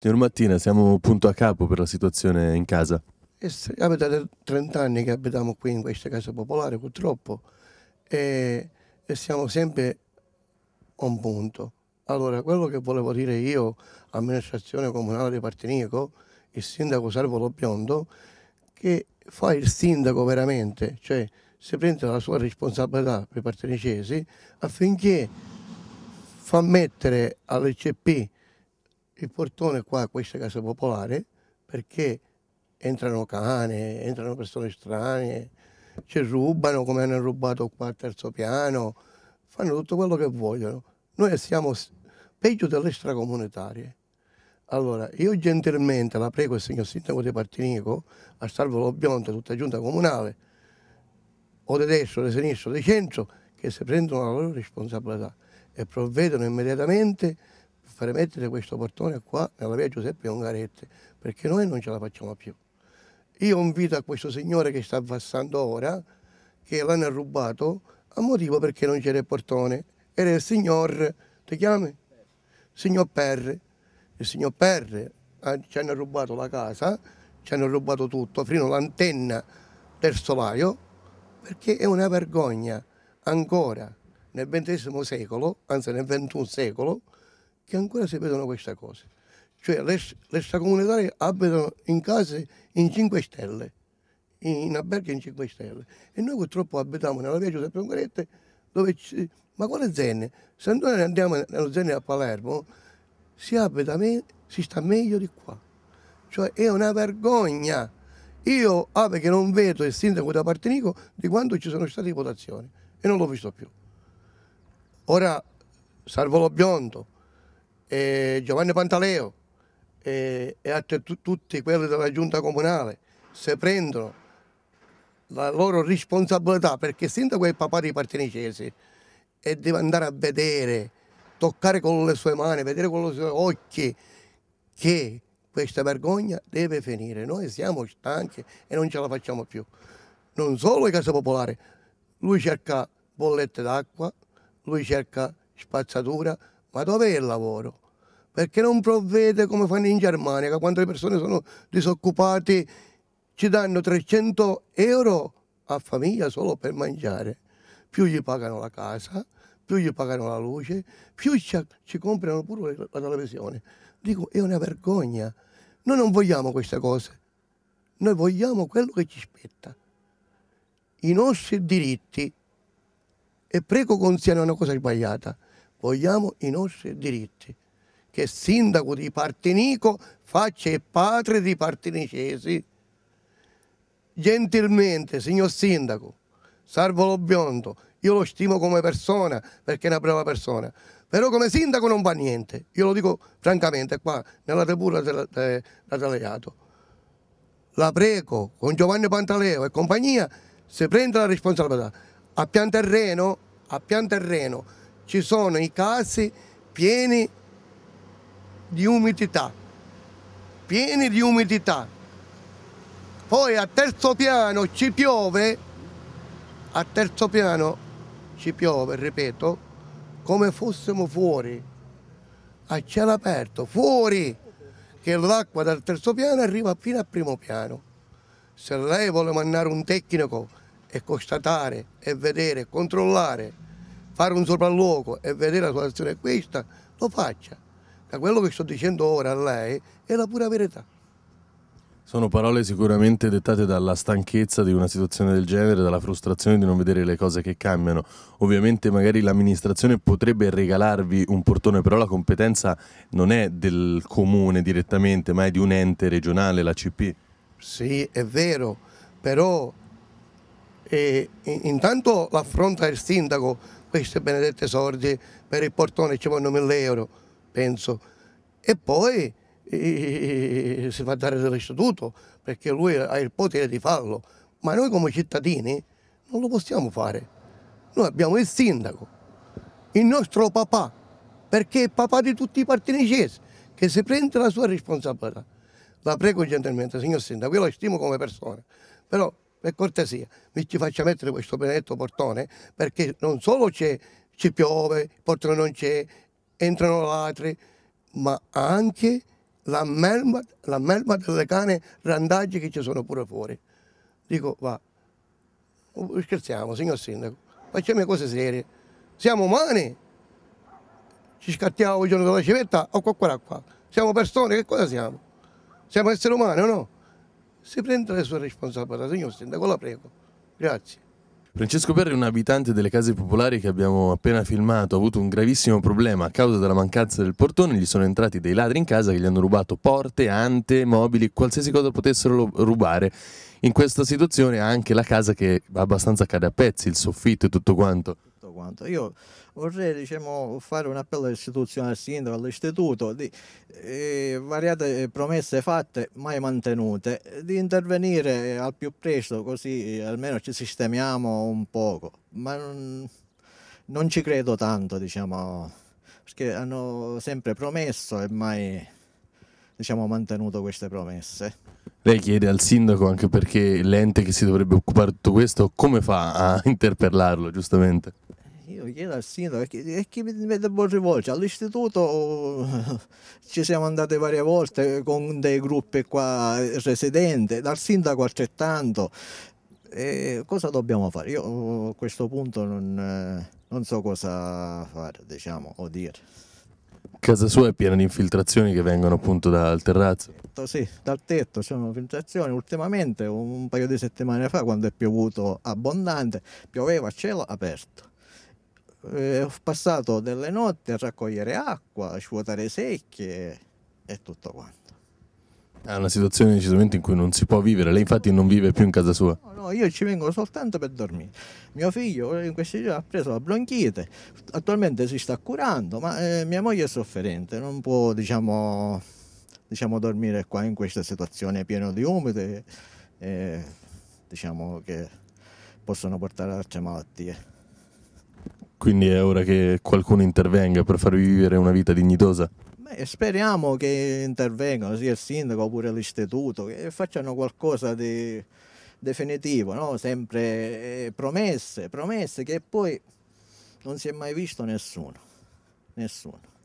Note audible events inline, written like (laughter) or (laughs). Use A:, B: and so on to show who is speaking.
A: Signor Mattina, siamo punto a capo per la situazione in casa.
B: È eh, da 30 anni che abitiamo qui in questa casa popolare, purtroppo, e, e siamo sempre a un punto. Allora, quello che volevo dire io, amministrazione comunale di Partinico, il sindaco Salvo Biondo, che fa il sindaco veramente, cioè si prende la sua responsabilità per i partenicesi affinché fa mettere all'ICP il portone qua, a questa casa popolare, perché entrano cane, entrano persone strane, ci rubano come hanno rubato qua al terzo piano, fanno tutto quello che vogliono. Noi siamo peggio delle stracomunitarie. Allora, io gentilmente la prego il signor sindaco di Partinico, a Salvo Lobionte, tutta giunta comunale, o di destra, di sinistra, di centro, che si prendono la loro responsabilità e provvedono immediatamente a fare mettere questo portone qua nella via Giuseppe Ungaretti, perché noi non ce la facciamo più. Io invito a questo signore che sta passando ora, che l'hanno rubato, a motivo perché non c'era il portone. Era il signor, ti chiami? Signor Perri. Il signor Perri eh, ci hanno rubato la casa, ci hanno rubato tutto, fino all'antenna del solaio, perché è una vergogna ancora nel XX secolo, anzi nel XXI secolo, che ancora si vedono queste cose. Cioè le, le abitano in case in 5 stelle, in, alberghi in 5 stelle. E noi purtroppo abitiamo nella via Giuseppe Ungaretti dove ci, ma quale zenne? Se noi andiamo nello zenne a Palermo si abita me, si sta meglio di qua. Cioè è una vergogna. Io, ah, perché non vedo il sindaco da Partenico di quando ci sono state votazioni e non l'ho visto più. Ora, salvo lo biondo, eh, Giovanni Pantaleo eh, e altri, tutti quelli della giunta comunale se prendono la loro responsabilità perché il sindaco è il papà dei partenicesi e deve andare a vedere, toccare con le sue mani, vedere con i suoi occhi che questa vergogna deve finire. Noi siamo stanchi e non ce la facciamo più. Non solo i case popolari, lui cerca bollette d'acqua, lui cerca spazzatura, ma dov'è il lavoro? Perché non provvede come fanno in Germania, che quando le persone sono disoccupate ci danno 300 euro a famiglia solo per mangiare. Più gli pagano la casa, più gli pagano la luce, più ci, ci comprano pure la televisione. Dico, è una vergogna. Noi non vogliamo queste cose. Noi vogliamo quello che ci spetta. I nostri diritti. E prego consigliano una cosa sbagliata vogliamo i nostri diritti, che sindaco di Partenico faccia il padre di partenicesi. Gentilmente, signor sindaco, salvo lo biondo, io lo stimo come persona perché è una brava persona, però come sindaco non va niente, io lo dico francamente qua nella tribuna dell'Ataleato. La prego con Giovanni Pantaleo e compagnia se prenda la responsabilità a pian terreno, a pian terreno ci sono i casi pieni di umidità, pieni di umidità. Poi a terzo piano ci piove, a terzo piano ci piove, ripeto, come fossimo fuori, a cielo aperto, fuori, che l'acqua dal terzo piano arriva fino al primo piano. Se lei vuole mandare un tecnico e constatare e vedere, controllare fare un sopralluogo e vedere la situazione è questa, lo faccia. Da quello che sto dicendo ora a lei è la pura verità.
A: Sono parole sicuramente dettate dalla stanchezza di una situazione del genere, dalla frustrazione di non vedere le cose che cambiano. Ovviamente magari l'amministrazione potrebbe regalarvi un portone, però la competenza non è del comune direttamente, ma è di un ente regionale, la CP.
B: Sì, è vero, però eh, intanto l'affronta il sindaco queste benedette sordi per il portone ci vanno 1000 euro, penso. E poi eh, si fa dare dell'istituto perché lui ha il potere di farlo, ma noi come cittadini non lo possiamo fare. Noi abbiamo il sindaco, il nostro papà, perché è il papà di tutti i partinicesi, che si prende la sua responsabilità. La prego gentilmente, signor sindaco, io la stimo come persona, però per cortesia, mi ci faccia mettere questo benedetto portone perché non solo ci piove, il portone non c'è, entrano ladri, ma anche la melma, la melma delle cane randaggi che ci sono pure fuori. Dico, va, scherziamo, signor Sindaco, facciamo cose serie. Siamo umani, ci scattiamo il giorno della civetta o qua qua qua. Siamo persone, che cosa siamo? Siamo esseri umani o no? si prende le sue responsabilità. Signor Sindaco, la prego. Grazie.
A: Francesco Perri, un abitante delle case popolari che abbiamo appena filmato, ha avuto un gravissimo problema a causa della mancanza del portone. Gli sono entrati dei ladri in casa che gli hanno rubato porte, ante, mobili, qualsiasi cosa potessero rubare. In questa situazione anche la casa che abbastanza cade a pezzi, il soffitto e tutto quanto
C: tanto. Io vorrei diciamo, fare un appello all'istituzione, al sindaco, all'istituto, di eh, variate promesse fatte mai mantenute, di intervenire al più presto così eh, almeno ci sistemiamo un poco, ma non, non ci credo tanto, diciamo, perché hanno sempre promesso e mai diciamo, mantenuto queste promesse.
A: Lei chiede al sindaco anche perché l'ente che si dovrebbe occupare di tutto questo, come fa a (laughs) interpellarlo giustamente?
C: io chiedo al sindaco, e chi mi devo boh, rivolgere? All'istituto oh, (laughs) ci siamo andate varie volte con dei gruppi qua residenti, dal sindaco altrettanto. E cosa dobbiamo fare? Io oh, a questo punto non, non so cosa fare, diciamo, o dire.
A: Casa sua è piena di infiltrazioni che vengono appunto dal terrazzo?
C: Sì, dal tetto c'erano cioè infiltrazioni. Ultimamente, un paio di settimane fa, quando è piovuto abbondante, pioveva a cielo aperto eh, ho passato delle notti a raccogliere acqua, a svuotare secchie e tutto quanto.
A: È una situazione decisamente in cui non si può vivere, lei infatti non vive più in casa sua.
C: No, no, io ci vengo soltanto per dormire. Mio figlio eh, in questi giorni ha preso la bronchite, attualmente si sta curando, ma eh, mia moglie è sofferente, non può diciamo, diciamo dormire qua in questa situazione piena di umide, eh, diciamo che possono portare ad altre malattie.
A: Quindi è ora che qualcuno intervenga per farvi vivere una vita dignitosa?
C: Beh, speriamo che intervengano sia il sindaco oppure l'istituto, che facciano qualcosa di definitivo, no? sempre eh, promesse, promesse che poi non si è mai visto nessuno. nessuno.